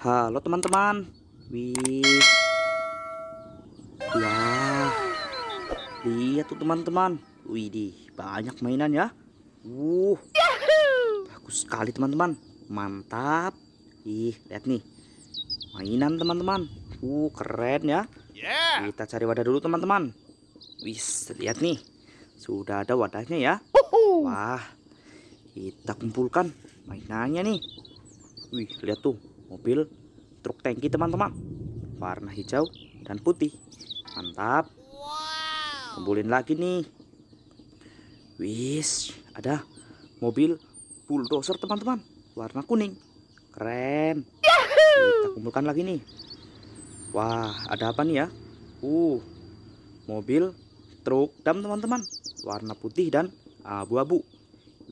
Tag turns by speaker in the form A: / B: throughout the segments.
A: Halo teman-teman. Wih. Wah. Ya. Lihat tuh teman-teman. Widih, banyak mainan ya. Uh. Bagus sekali teman-teman. Mantap. Ih, lihat nih. Mainan teman-teman. Uh, keren ya. Kita cari wadah dulu teman-teman. Wis, lihat nih. Sudah ada wadahnya ya. Wah. Kita kumpulkan mainannya nih. Wih, lihat tuh mobil truk tangki teman-teman warna hijau dan putih mantap kumpulin lagi nih wis ada mobil bulldozer teman-teman warna kuning keren kita kumpulkan lagi nih wah ada apa nih ya uh mobil truk dam teman-teman warna putih dan abu-abu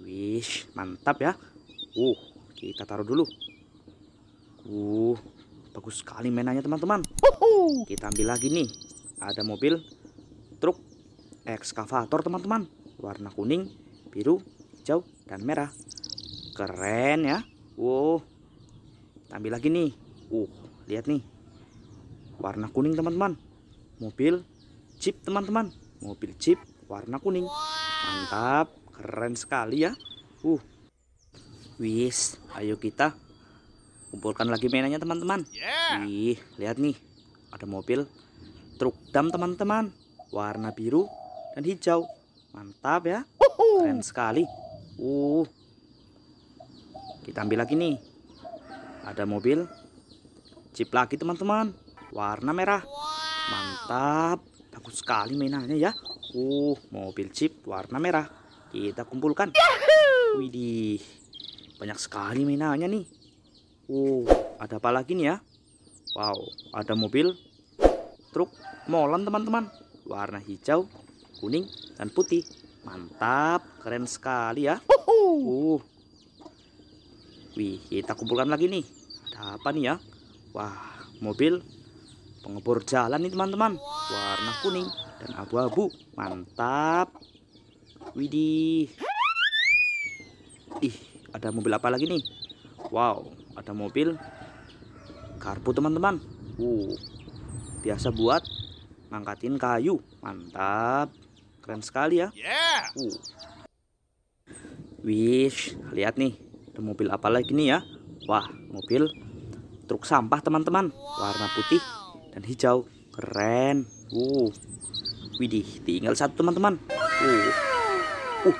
A: wish mantap ya uh kita taruh dulu Uh, bagus sekali mainannya teman-teman. Kita ambil lagi nih. Ada mobil truk ekskavator teman-teman. Warna kuning, biru, hijau, dan merah. Keren ya. Wow. Kita ambil lagi nih. Uh, lihat nih. Warna kuning teman-teman. Mobil jeep teman-teman. Mobil jeep warna kuning. Mantap. Keren sekali ya. Uh. Wis, ayo kita kumpulkan lagi mainannya teman-teman yeah. ih lihat nih ada mobil truk dam teman-teman warna biru dan hijau mantap ya keren sekali uh kita ambil lagi nih ada mobil jeep lagi teman-teman warna merah mantap bagus sekali mainannya ya uh mobil jeep warna merah kita kumpulkan widih banyak sekali mainannya nih Uh, ada apa lagi nih ya? Wow, ada mobil, truk, molen teman-teman. Warna hijau, kuning, dan putih. Mantap, keren sekali ya. Uh. Wih, kita kumpulkan lagi nih. Ada apa nih ya? Wah, mobil pengebor jalan nih teman-teman. Warna kuning dan abu-abu. Mantap. Widih. Ih, ada mobil apa lagi nih? Wow, ada mobil karbu teman-teman uh biasa buat ngangkatin kayu mantap keren sekali ya uh. wish lihat nih ada mobil apa lagi nih ya wah mobil truk sampah teman-teman warna putih dan hijau keren uh widih tinggal satu teman-teman uh uh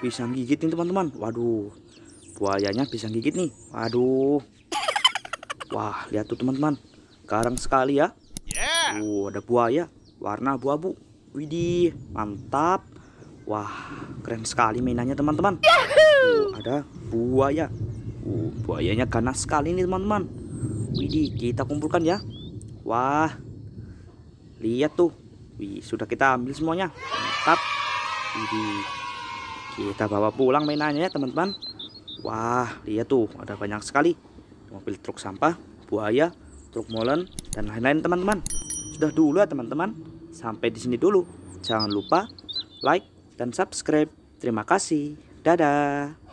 A: bisa gigitin teman-teman waduh buayanya bisa gigit nih waduh wah lihat tuh teman-teman garang sekali ya yeah. uh ada buaya warna abu-abu widih mantap wah keren sekali mainannya teman-teman uh, ada buaya uh buayanya ganas sekali nih teman-teman widih kita kumpulkan ya wah lihat tuh Wih, sudah kita ambil semuanya mantap widih kita bawa pulang mainannya ya teman-teman Wah, lihat tuh, ada banyak sekali. Mobil truk sampah, buaya, truk molen, dan lain-lain teman-teman. Sudah dulu ya teman-teman. Sampai di sini dulu. Jangan lupa like dan subscribe. Terima kasih. Dadah.